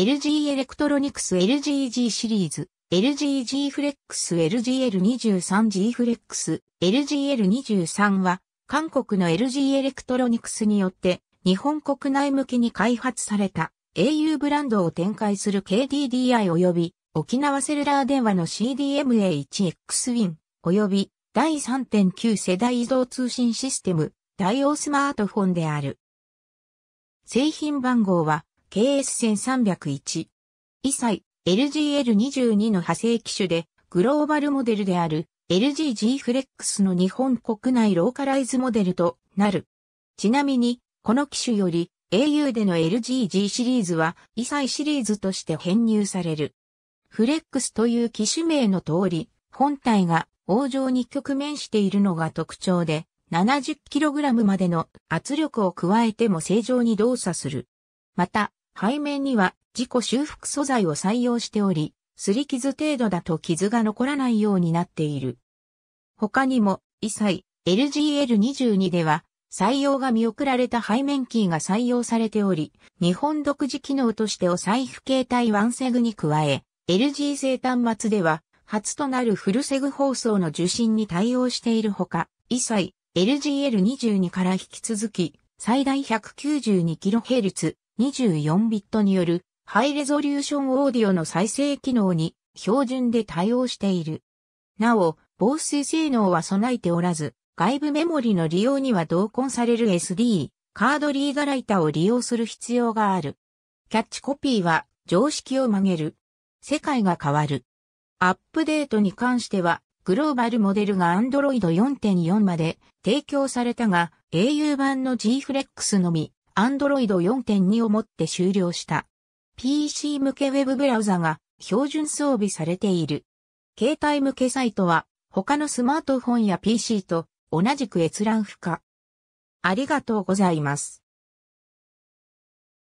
LG エレクトロニクス LGG シリーズ、LGG フレックス LGL23G フレックス LGL23 は、韓国の LG エレクトロニクスによって、日本国内向けに開発された au ブランドを展開する KDDI 及び沖縄セルラー電話の CDMA1XWIN 及び第3.9世代移動通信システム対応スマートフォンである。製品番号は KS1301。異彩 LGL22 の派生機種で、グローバルモデルである LG G フレックスの日本国内ローカライズモデルとなる。ちなみに、この機種より au での LG G シリーズは、異彩シリーズとして編入される。フレックスという機種名の通り、本体が往状に局面しているのが特徴で、70kg までの圧力を加えても正常に動作する。また、背面には自己修復素材を採用しており、擦り傷程度だと傷が残らないようになっている。他にも、異彩 LGL22 では、採用が見送られた背面キーが採用されており、日本独自機能としてお財布携帯ワンセグに加え、LG 製端末では、初となるフルセグ放送の受信に対応しているほか、異彩 LGL22 から引き続き、最大 192kHz、24ビットによるハイレゾリューションオーディオの再生機能に標準で対応している。なお、防水性能は備えておらず、外部メモリの利用には同梱される SD、カードリーガライタを利用する必要がある。キャッチコピーは常識を曲げる。世界が変わる。アップデートに関しては、グローバルモデルが Android 4.4まで提供されたが、au 版の G-Flex のみ Android 4.2をもって終了した。PC 向けウェブブラウザが標準装備されている。携帯向けサイトは他のスマートフォンや PC と同じく閲覧不可。ありがとうございます。